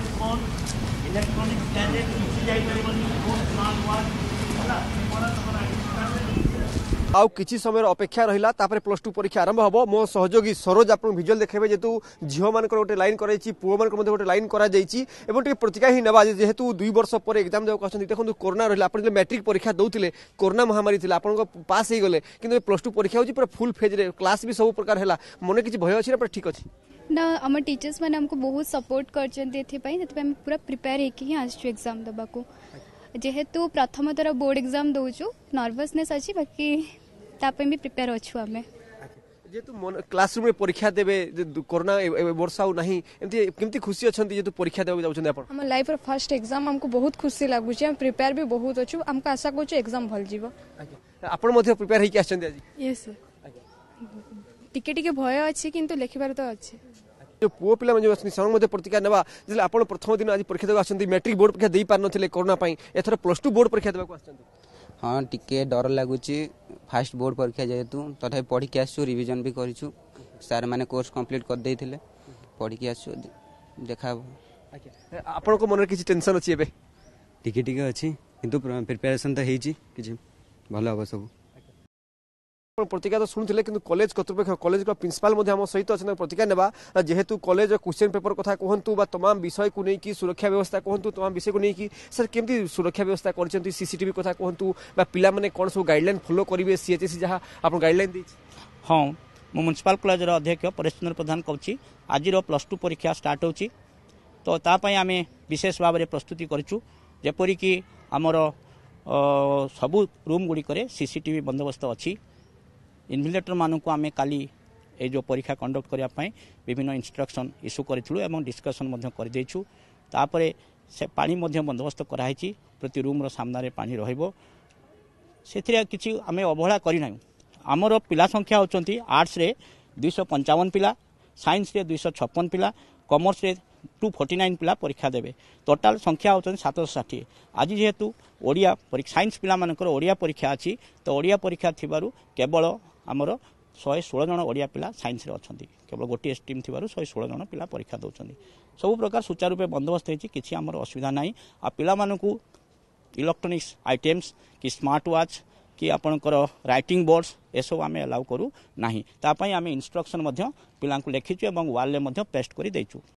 electron, electronic standard, আউ কিছু সময়ের অপেক্ষা রহিলা তাপরে প্লস টু পরীক্ষা আরম্ভ হব মো সহযোগী সরোজ আপনার ভিজুয়াল দেখাইবে যেহেতু ঝিও মানকর গোটে লাইন করাইছি পুয় মানকর মধ্যে গোটে লাইন করা যাইছি এবং টিকে প্রতিজ্ঞা হি নেবা যেহেতু দুই বর্ষ পরে এক্সাম দেওয়া কহিছেন দেখুন করোনা রহিলা আপনি যে ম্যাট্রিক পরীক্ষা দৌলে করোনা মহামারী লা আপনার পাস হয়ে গেলে কিন্তু প্লস টু পরীক্ষা হচ্ছে পুরা ফুল ফেজরে ক্লাস বি সব প্রকার হেলা মনে কিছু ভয় আছে পুরা ঠিক আছে ନା ଆମ ଟିଚର୍ସ ମାନେ ଆମକୁ ବହୁତ ସପୋର୍ଟ କରିଛନ୍ତି ଏଥିପାଇଁ ସେଥିପାଇଁ ଆମେ ପୁରା ପ୍ରିପେୟାର ହେଇକି ହିଁ ଆସିଛୁ ଏକ୍ଜାମ୍ ଦେବାକୁ ଯେହେତୁ ପ୍ରଥମ ଥର ବୋର୍ଡ ଏକ୍ଜାମ୍ ଦେଉଛୁ ନର୍ଭସନେସ୍ ଅଛି ବାକି ତା ପାଇଁ ବି ପ୍ରିପେୟାର ଅଛୁ ଆମେ ଯେହେତୁ କ୍ଲାସରୁମ୍ରେ ପରୀକ୍ଷା ଦେବେ କରୋନା ବର୍ଷ ଆଉ ନାହିଁ ଏମିତି କେମିତି ଖୁସି ଅଛନ୍ତି ଯେହେତୁ ପରୀକ୍ଷା ଦେବାକୁ ଯାଉଛନ୍ତି ଆପଣ ଆମ ଲାଇଫ୍ର ଫାର୍ଷ୍ଟ ଏକ୍ଜାମ୍ ଆମକୁ ବହୁତ ଖୁସି ଲାଗୁଛି ଆମେ ପ୍ରିପେୟାର ବି ବହୁତ ଅଛୁ ଆମକୁ ଆଶା କରୁଛୁ ଏକ୍ଜାମ୍ ଭଲ ଯିବ ଆପଣ ମଧ୍ୟ ପ୍ରିପେୟାର ହେଇକି ଆସିଛନ୍ତି ଆଜି ୟେସ୍ ସାର୍ ଟିକେ ଟିକେ ଭୟ ଅଛି କିନ୍ତୁ ଲେଖିବାର ତ ଅଛି ଯେଉଁ ପୁଅ ପିଲାମାନେ ଯେଉଁ ଅଛନ୍ତି ସେମାନେ ମଧ୍ୟ ପ୍ରତିକ୍ରିୟା ନେବା ଯେତେବେଳେ ଆପଣ ପ୍ରଥମ ଦିନ ଆଜି ପରୀକ୍ଷା ଦେବାକୁ ଆସନ୍ତି ମେଟ୍ରିକ ବୋର୍ଡ ପରୀକ୍ଷା ଦେଇପାରିନଥିଲେ କରୋନା ପାଇଁ ଏଥର ପ୍ଲସ୍ ଟୁ ବୋର୍ଡ ପରୀକ୍ଷା ଦେବାକୁ ଆସିଛନ୍ତି ହଁ ଟିକେ ଡର ଲାଗୁଛି ଫାଷ୍ଟ ବୋର୍ଡ ପରୀକ୍ଷା ଯେହେତୁ ତଥାପି ପଢ଼ିକି ଆସିଛୁ ରିଭିଜନ୍ ବି କରିଛୁ ସାର୍ମାନେ କୋର୍ସ କମ୍ପ୍ଲିଟ୍ କରିଦେଇଥିଲେ ପଢ଼ିକି ଆସିଛୁ ଦେଖା ଆପଣଙ୍କ ମନରେ କିଛି ଟେନସନ୍ ଅଛି ଏବେ ଟିକେ ଟିକେ ଅଛି କିନ୍ତୁ ପ୍ରିପାରେସନ୍ ତ ହେଇଛି କିଛି ଭଲ ହବ ସବୁ প্রতিজ্ঞা তো শুণুলে কিন্তু কলেজ কর্তৃপক্ষ কলেজ প্রিন্সিপাল আমার সহ অনেক প্রতিজ্ঞা নেওয়া যেহেতু কলেজ কোশ্চেন পেপর কথা কুহতু বা তমাম বিষয়কু নেই সুরক্ষা ব্যবস্থা কুহতু তমাম বিষয়কু নেই স্যার কেমি সুরক্ষা ব্যবস্থা করছেন সিসিটিভি কথা কুহতু বা পিলামানে কোণ সব গাইডলাইন ফলো করবে সিএচএসি যা আপনার গাইডলাইন দিয়েছে হ্যাঁ ମୁଁ ମ୍ୟୁନିସିପାଲ କଲେଜର ଅଧ୍ୟକ୍ଷ ପରେଶଚନ୍ଦ୍ର ପ୍ରଧାନ କହୁଛି ଆଜିର ପ୍ଲସ୍ ଟୁ ପରୀକ୍ଷା ଷ୍ଟାର୍ଟ ହେଉଛି ତ ତା ପାଇଁ ଆମେ ବିଶେଷ ଭାବରେ ପ୍ରସ୍ତୁତି କରିଛୁ ଯେପରିକି ଆମର ସବୁ ରୁମ୍ ଗୁଡ଼ିକରେ ସିସିଟିଭି ବନ୍ଦୋବସ୍ତ ଅଛି ଇନଭିଲେଟର ମାନଙ୍କୁ ଆମେ କାଲି ଏ ଯେଉଁ ପରୀକ୍ଷା କଣ୍ଡକ୍ଟ କରିବା ପାଇଁ ବିଭିନ୍ନ ଇନଷ୍ଟ୍ରକ୍ସନ୍ ଇସ୍ୟୁ କରିଥିଲୁ ଏବଂ ଡିସ୍କସନ୍ ମଧ୍ୟ କରିଦେଇଛୁ ତାପରେ ସେ ପାଣି ମଧ୍ୟ ବନ୍ଦୋବସ୍ତ କରାହୋଇଛି ପ୍ରତି ରୁମ୍ର ସାମ୍ନାରେ ପାଣି ରହିବ ସେଥିରେ କିଛି ଆମେ ଅବହେଳା କରିନାହୁଁ ଆମର ପିଲା ସଂଖ୍ୟା ହେଉଛନ୍ତି ଆର୍ଟସରେ ଦୁଇଶହ ପଞ୍ଚାବନ ପିଲା ସାଇନ୍ସରେ ଦୁଇଶହ ଛପନ ପିଲା କମର୍ସରେ ଟୁ ଫର୍ଟି ନାଇନ୍ ପିଲା ପରୀକ୍ଷା ଦେବେ ଟୋଟାଲ୍ ସଂଖ୍ୟା ହେଉଛନ୍ତି ସାତଶହ ଷାଠିଏ ଆଜି ଯେହେତୁ ଓଡ଼ିଆ ସାଇନ୍ସ ପିଲାମାନଙ୍କର ଓଡ଼ିଆ ପରୀକ୍ଷା ଅଛି ତ ଓଡ଼ିଆ ପରୀକ୍ଷା ଥିବାରୁ କେବଳ ଆମର ଶହେ ଷୋହଳ ଜଣ ଓଡ଼ିଆ ପିଲା ସାଇନ୍ସରେ ଅଛନ୍ତି କେବଳ ଗୋଟିଏ ଷ୍ଟ୍ରିମ୍ ଥିବାରୁ ଶହେ ଷୋହଳ ଜଣ ପିଲା ପରୀକ୍ଷା ଦେଉଛନ୍ତି ସବୁ ପ୍ରକାର ସୁଚାରୁ ରୂପେ ବନ୍ଦୋବସ୍ତ ହେଇଛି କିଛି ଆମର ଅସୁବିଧା ନାହିଁ ଆଉ ପିଲାମାନଙ୍କୁ ଇଲେକ୍ଟ୍ରୋନିକ୍ସ ଆଇଟମ୍ସ କି ସ୍ମାର୍ଟ ୱାଚ୍ କି ଆପଣଙ୍କର ରାଇଟିଂ ବୋର୍ଡ଼ସ୍ ଏସବୁ ଆମେ ଆଲାଉ କରୁ ନାହିଁ ତା ପାଇଁ ଆମେ ଇନ୍ଷ୍ଟ୍ରକ୍ସନ୍ ମଧ୍ୟ ପିଲାଙ୍କୁ ଲେଖିଛୁ ଏବଂ ୱାଲ୍ରେ ମଧ୍ୟ ପେଷ୍ଟ କରି ଦେଇଛୁ